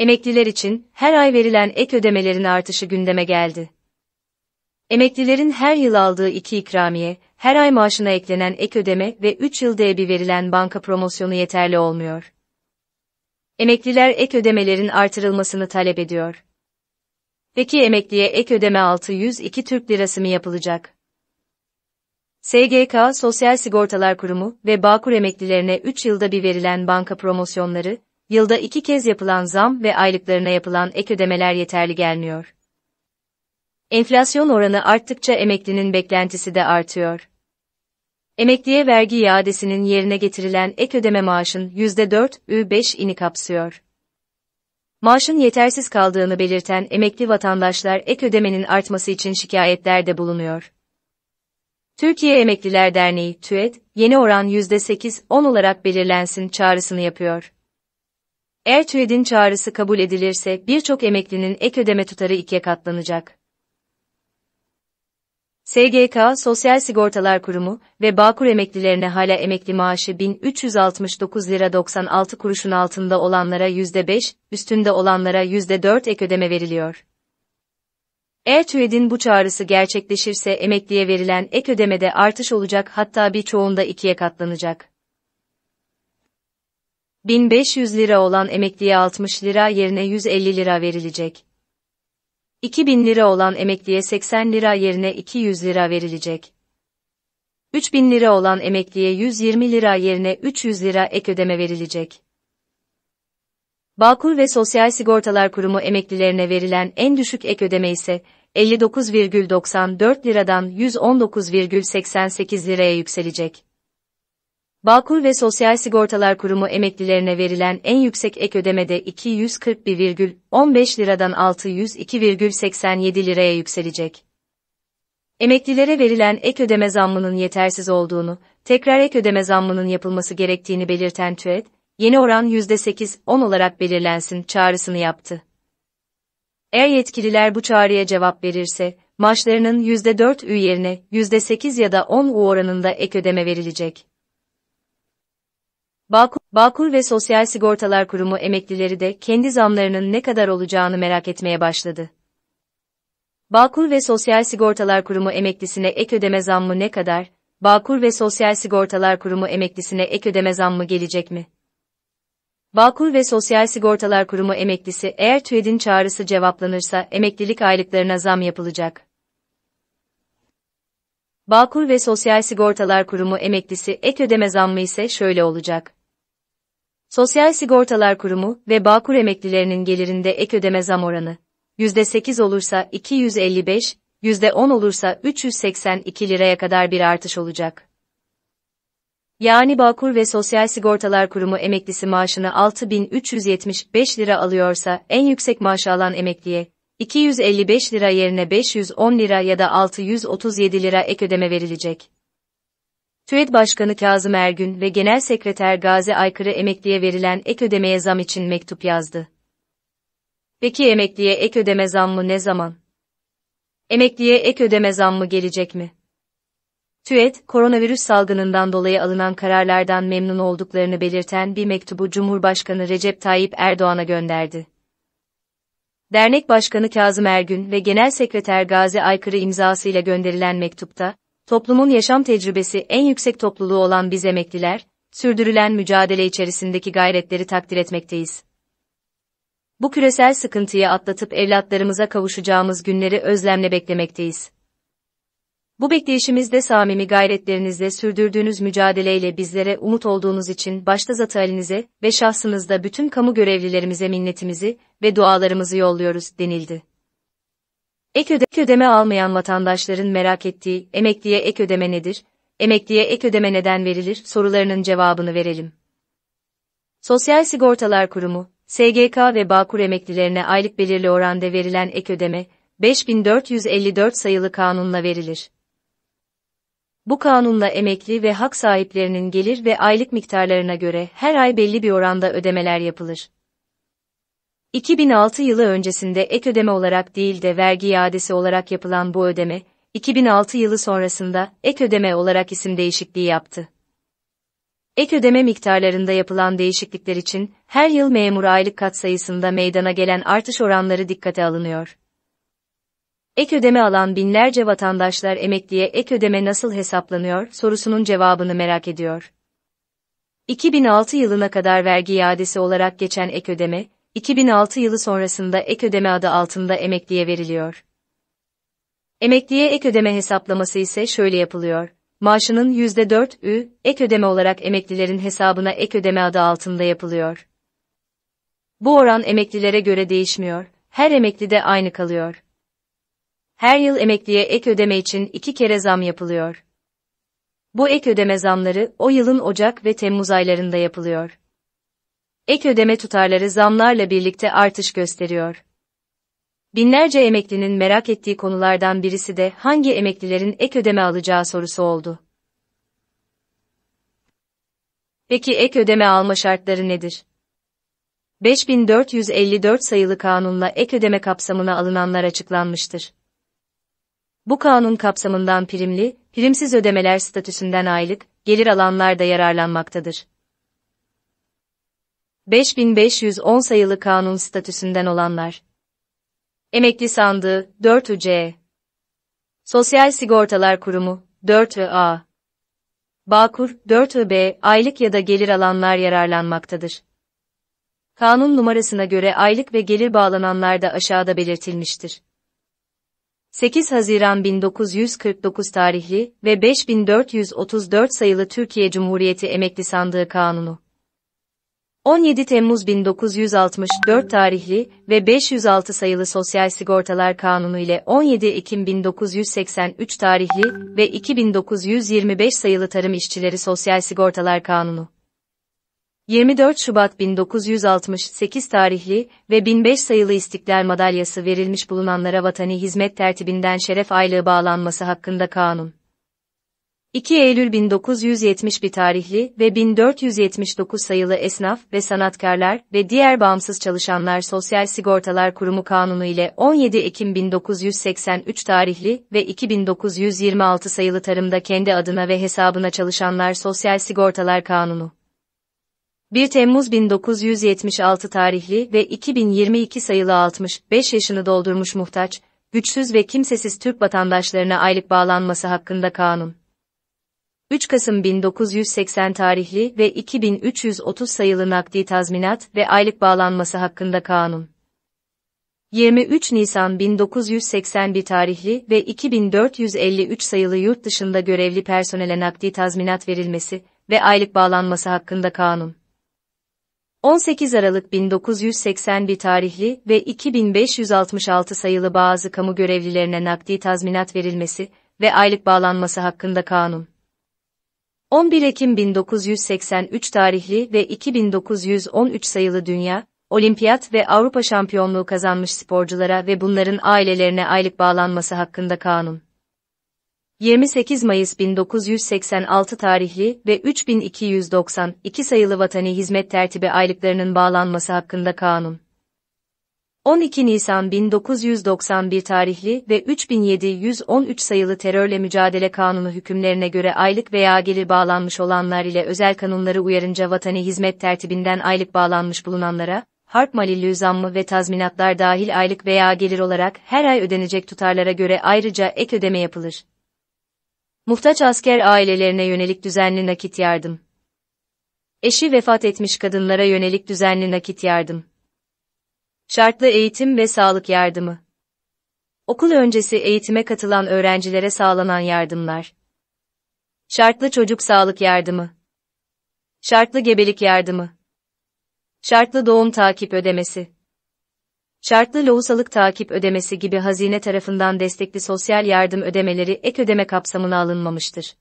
Emekliler için her ay verilen ek ödemelerin artışı gündeme geldi. Emeklilerin her yıl aldığı iki ikramiye, her ay maaşına eklenen ek ödeme ve 3 yılda bir verilen banka promosyonu yeterli olmuyor. Emekliler ek ödemelerin artırılmasını talep ediyor. Peki emekliye ek ödeme 602 Türk Lirası mı yapılacak? SGK Sosyal Sigortalar Kurumu ve Bağkur emeklilerine 3 yılda bir verilen banka promosyonları, yılda iki kez yapılan zam ve aylıklarına yapılan ek ödemeler yeterli gelmiyor. Enflasyon oranı arttıkça emeklinin beklentisi de artıyor. Emekliye vergi iadesinin yerine getirilen ek ödeme maaşın %4-5 ini kapsıyor. Maaşın yetersiz kaldığını belirten emekli vatandaşlar ek ödemenin artması için şikayetlerde bulunuyor. Türkiye Emekliler Derneği, (TÜET) yeni oran %8-10 olarak belirlensin çağrısını yapıyor. Eğer TÜİD'in çağrısı kabul edilirse birçok emeklinin ek ödeme tutarı ikiye katlanacak. SGK Sosyal Sigortalar Kurumu ve Bağkur emeklilerine hala emekli maaşı 1369 lira 96 kuruşun altında olanlara %5, üstünde olanlara %4 ek ödeme veriliyor. Eğer TÜİD'in bu çağrısı gerçekleşirse emekliye verilen ek ödemede artış olacak hatta birçoğunda ikiye katlanacak. 1500 lira olan emekliye 60 lira yerine 150 lira verilecek. 2000 lira olan emekliye 80 lira yerine 200 lira verilecek. 3000 lira olan emekliye 120 lira yerine 300 lira ek ödeme verilecek. Bağkur ve Sosyal Sigortalar Kurumu emeklilerine verilen en düşük ek ödeme ise 59,94 liradan 119,88 liraya yükselecek. Bağkur ve Sosyal Sigortalar Kurumu emeklilerine verilen en yüksek ek ödemede 241,15 liradan 602,87 liraya yükselecek. Emeklilere verilen ek ödeme zammının yetersiz olduğunu, tekrar ek ödeme zammının yapılması gerektiğini belirten TÜED, yeni oran %8-10 olarak belirlensin çağrısını yaptı. Eğer yetkililer bu çağrıya cevap verirse, maaşlarının %4 ü yerine %8 ya da 10 u oranında ek ödeme verilecek. Bakul ve Sosyal Sigortalar Kurumu emeklileri de kendi zamlarının ne kadar olacağını merak etmeye başladı. Bakul ve Sosyal Sigortalar Kurumu emeklisine ek ödeme zammı ne kadar, Bakul ve Sosyal Sigortalar Kurumu emeklisine ek ödeme zammı gelecek mi? Bakul ve Sosyal Sigortalar Kurumu emeklisi eğer TÜED'in çağrısı cevaplanırsa emeklilik aylıklarına zam yapılacak. Bakul ve Sosyal Sigortalar Kurumu emeklisi ek ödeme zammı ise şöyle olacak. Sosyal Sigortalar Kurumu ve Bağkur emeklilerinin gelirinde ek ödeme zam oranı, %8 olursa 255, %10 olursa 382 liraya kadar bir artış olacak. Yani Bağkur ve Sosyal Sigortalar Kurumu emeklisi maaşını 6375 lira alıyorsa en yüksek maaşı alan emekliye 255 lira yerine 510 lira ya da 637 lira ek ödeme verilecek. TÜED Başkanı Kazım Ergün ve Genel Sekreter Gazi Aykırı emekliye verilen ek ödemeye zam için mektup yazdı. Peki emekliye ek ödeme zammı ne zaman? Emekliye ek ödeme zammı gelecek mi? TÜED, koronavirüs salgınından dolayı alınan kararlardan memnun olduklarını belirten bir mektubu Cumhurbaşkanı Recep Tayyip Erdoğan'a gönderdi. Dernek Başkanı Kazım Ergün ve Genel Sekreter Gazi Aykırı imzasıyla gönderilen mektupta, toplumun yaşam tecrübesi en yüksek topluluğu olan biz emekliler, sürdürülen mücadele içerisindeki gayretleri takdir etmekteyiz. Bu küresel sıkıntıyı atlatıp evlatlarımıza kavuşacağımız günleri özlemle beklemekteyiz. Bu bekleyişimizde samimi gayretlerinizle sürdürdüğünüz mücadeleyle bizlere umut olduğunuz için başta zat halinize ve şahsınızda bütün kamu görevlilerimize minnetimizi ve dualarımızı yolluyoruz denildi. Ek, öde ek ödeme almayan vatandaşların merak ettiği emekliye ek ödeme nedir, emekliye ek ödeme neden verilir sorularının cevabını verelim. Sosyal Sigortalar Kurumu, SGK ve Bağkur emeklilerine aylık belirli oranda verilen ek ödeme, 5454 sayılı kanunla verilir. Bu kanunla emekli ve hak sahiplerinin gelir ve aylık miktarlarına göre her ay belli bir oranda ödemeler yapılır. 2006 yılı öncesinde ek ödeme olarak değil de vergi iadesi olarak yapılan bu ödeme, 2006 yılı sonrasında ek ödeme olarak isim değişikliği yaptı. Ek ödeme miktarlarında yapılan değişiklikler için her yıl memur aylık katsayısında meydana gelen artış oranları dikkate alınıyor. Ek ödeme alan binlerce vatandaşlar emekliye ek ödeme nasıl hesaplanıyor sorusunun cevabını merak ediyor. 2006 yılına kadar vergi iadesi olarak geçen ek ödeme, 2006 yılı sonrasında ek ödeme adı altında emekliye veriliyor. Emekliye ek ödeme hesaplaması ise şöyle yapılıyor. Maaşının %4'ü ek ödeme olarak emeklilerin hesabına ek ödeme adı altında yapılıyor. Bu oran emeklilere göre değişmiyor, her emekli de aynı kalıyor. Her yıl emekliye ek ödeme için iki kere zam yapılıyor. Bu ek ödeme zamları o yılın Ocak ve Temmuz aylarında yapılıyor ek ödeme tutarları zamlarla birlikte artış gösteriyor. Binlerce emeklinin merak ettiği konulardan birisi de hangi emeklilerin ek ödeme alacağı sorusu oldu. Peki ek ödeme alma şartları nedir? 5454 sayılı kanunla ek ödeme kapsamına alınanlar açıklanmıştır. Bu kanun kapsamından primli, primsiz ödemeler statüsünden aylık, gelir alanlar da yararlanmaktadır. 5510 sayılı kanun statüsünden olanlar. Emekli sandığı 4C. E. Sosyal Sigortalar Kurumu 4A. Bağkur 4B aylık ya da gelir alanlar yararlanmaktadır. Kanun numarasına göre aylık ve gelir bağlananlar da aşağıda belirtilmiştir. 8 Haziran 1949 tarihli ve 5434 sayılı Türkiye Cumhuriyeti Emekli Sandığı Kanunu 17 Temmuz 1964 tarihli ve 506 sayılı Sosyal Sigortalar Kanunu ile 17 Ekim 1983 tarihli ve 2925 sayılı Tarım İşçileri Sosyal Sigortalar Kanunu. 24 Şubat 1968 tarihli ve 1005 sayılı İstiklal Madalyası verilmiş bulunanlara vatani hizmet tertibinden şeref aylığı bağlanması hakkında kanun. 2 Eylül 1971 tarihli ve 1479 sayılı Esnaf ve Sanatkarlar ve diğer bağımsız çalışanlar Sosyal Sigortalar Kurumu Kanunu ile 17 Ekim 1983 tarihli ve 2926 sayılı Tarımda kendi adına ve hesabına çalışanlar Sosyal Sigortalar Kanunu 1 Temmuz 1976 tarihli ve 2022 sayılı 65 yaşını doldurmuş muhtaç, güçsüz ve kimsesiz Türk vatandaşlarına aylık bağlanması hakkında kanun. 3 Kasım 1980 tarihli ve 2330 sayılı nakdi tazminat ve aylık bağlanması hakkında kanun. 23 Nisan 1981 tarihli ve 2453 sayılı yurt dışında görevli personele nakdi tazminat verilmesi ve aylık bağlanması hakkında kanun. 18 Aralık 1981 tarihli ve 2566 sayılı bazı kamu görevlilerine nakdi tazminat verilmesi ve aylık bağlanması hakkında kanun. 11 Ekim 1983 tarihli ve 2913 sayılı Dünya, Olimpiyat ve Avrupa Şampiyonluğu kazanmış sporculara ve bunların ailelerine aylık bağlanması hakkında kanun. 28 Mayıs 1986 tarihli ve 3292 sayılı Vatani Hizmet Tertibi aylıklarının bağlanması hakkında kanun. 12 Nisan 1991 tarihli ve 3713 sayılı terörle mücadele kanunu hükümlerine göre aylık veya gelir bağlanmış olanlar ile özel kanunları uyarınca vatani hizmet tertibinden aylık bağlanmış bulunanlara, harp malilli zammı ve tazminatlar dahil aylık veya gelir olarak her ay ödenecek tutarlara göre ayrıca ek ödeme yapılır. Muhtaç asker ailelerine yönelik düzenli nakit yardım. Eşi vefat etmiş kadınlara yönelik düzenli nakit yardım. Şartlı eğitim ve sağlık yardımı. Okul öncesi eğitime katılan öğrencilere sağlanan yardımlar. Şartlı çocuk sağlık yardımı. Şartlı gebelik yardımı. Şartlı doğum takip ödemesi. Şartlı lohusalık takip ödemesi gibi hazine tarafından destekli sosyal yardım ödemeleri ek ödeme kapsamına alınmamıştır.